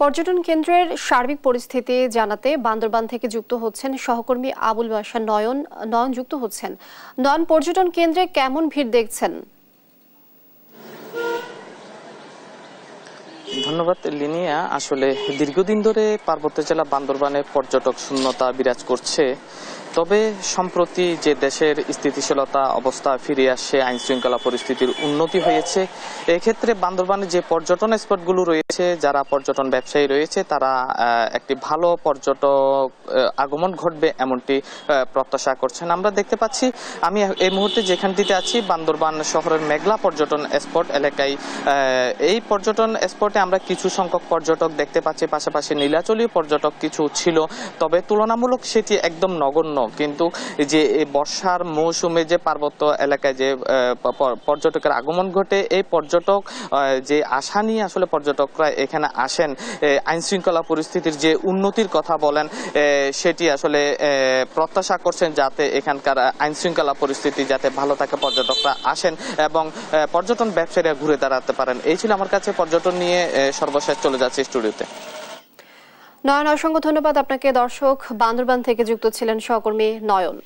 পর্যটন কেন্দ্রের সার্বিক পরিস্থিতি জানাতে বান্দরবান থেকে যুক্ত হচ্ছেন সহকর্মী আবুল বাসা নয়ন নয়ন যুক্ত হচ্ছেন নয়ন পর্যটন কেন্দ্রে কেমন ভিড় দেখছেন ধন্যবাদ লিনিয়া আসলে দীর্ঘদিন ধরে পার্বত্য জেলা বান্দরবানে পর্যটক শূন্যতা বিরাজ করছে তবে সম্প্রতি যে দেশের স্থিতিশীলতা অবস্থা ফিরে আসছে আইন শৃঙ্খলা পরিস্থিতির উন্নতি হয়েছে এক্ষেত্রে বান্দরবানে যে পর্যটন স্পটগুলো রয়েছে যারা পর্যটন ব্যবসায়ী রয়েছে তারা একটি ভালো পর্যটক আগমন ঘটবে এমনটি প্রত্যাশা করছেন আমরা দেখতে পাচ্ছি আমি এই মুহূর্তে যেখানটিতে আছি বান্দরবান শহরের মেঘলা পর্যটন স্পট এলাকায় এই পর্যটন স্পটে আমরা কিছু সংখ্যক পর্যটক দেখতে পাচ্ছি পাশাপাশি নীলাচলীয় পর্যটক কিছু ছিল তবে তুলনামূলক সেটি একদম নগণ্য কিন্তু যে বর্ষার মৌসুমে যে পার্বত্য এলাকায় যে পর্যটকের আগমন ঘটে এই পর্যটক যে আশা নিয়ে আসলে পর্যটকরা এখানে আসেন আইনশৃঙ্খলা পরিস্থিতির যে উন্নতির কথা বলেন সেটি আসলে প্রত্যাশা করছেন যাতে এখানকার আইনশৃঙ্খলা পরিস্থিতি যাতে ভালো থাকে পর্যটকরা আসেন এবং পর্যটন ব্যবসায়ীরা ঘুরে দাঁড়াতে পারেন এই ছিল আমার কাছে পর্যটন নিয়ে সর্বশেষ চলে যাচ্ছে স্টুডিওতে নয়ন অসংখ্য ধন্যবাদ আপনাকে দর্শক বান্দরবান থেকে যুক্ত ছিলেন সহকর্মী নয়ন